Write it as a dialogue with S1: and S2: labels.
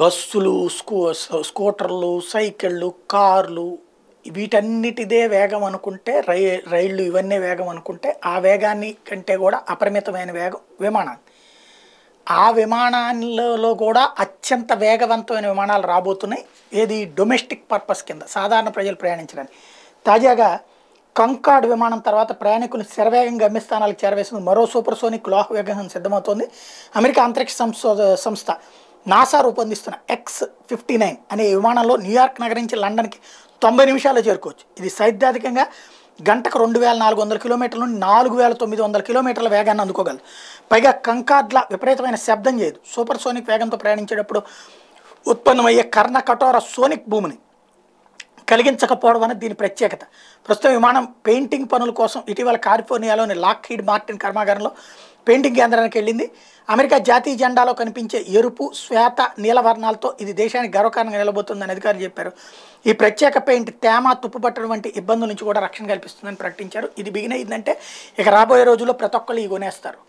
S1: బస్సులు స్కూ స్కూటర్లు సైకిళ్ళు కార్లు వీటన్నిటిదే వేగం అనుకుంటే రై రైళ్ళు ఇవన్నీ వేగం అనుకుంటే ఆ వేగాన్ని కంటే కూడా అపరిమితమైన వేగం విమానాన్ని ఆ విమానాలలో కూడా అత్యంత వేగవంతమైన విమానాలు రాబోతున్నాయి ఏది డొమెస్టిక్ పర్పస్ కింద సాధారణ ప్రజలు ప్రయాణించడానికి తాజాగా కంకాడ్ విమానం తర్వాత ప్రయాణికులు శరవేగం గమ్యస్థానాలకు చేరవేసింది మరో సూపర్సోనిక్ లోహ వేగం సిద్ధమవుతోంది అమెరికా అంతరిక్ష సంస్థ నాసా రూపొందిస్తున్న ఎక్స్ ఫిఫ్టీ నైన్ అనే విమానంలో న్యూయార్క్ నగరం నుంచి లండన్కి తొంభై నిమిషాలు చేరుకోవచ్చు ఇది సైద్ధాంతికంగా గంటకు రెండు వేల నాలుగు వందల కిలోమీటర్ల నుండి నాలుగు వేల తొమ్మిది వందల కిలోమీటర్ల వేగాన్ని అందుకోగలదు పైగా కంకార్డ్ల విపరీతమైన శబ్దం చేయదు సూపర్ సోనిక్ వేగంతో ప్రయాణించేటప్పుడు ఉత్పన్నమయ్యే కర్ణ కఠోర సోనిక్ భూమిని కలిగించకపోవడం అనేది దీని ప్రత్యేకత ప్రస్తుతం విమానం పెయింటింగ్ పనుల కోసం ఇటీవల కాలిఫోర్నియాలోని లాక్ హీడ్ మార్టిన్ కర్మాగారంలో పెయింటింగ్ కేంద్రానికి వెళ్ళింది అమెరికా జాతీయ జెండాలో కనిపించే ఎరుపు శ్వేత నీలవర్ణాలతో ఇది దేశానికి గర్వకారణంగా నిలబోతుందని అధికారులు చెప్పారు ఈ ప్రత్యేక పెయింట్ తేమ తుప్పుపట్టడం వంటి ఇబ్బందుల నుంచి కూడా రక్షణ కల్పిస్తుందని ప్రకటించారు ఇది బిగిన ఏంటంటే ఇక రాబోయే రోజుల్లో ప్రతి ఒక్కళ్ళు ఈ కొనేస్తారు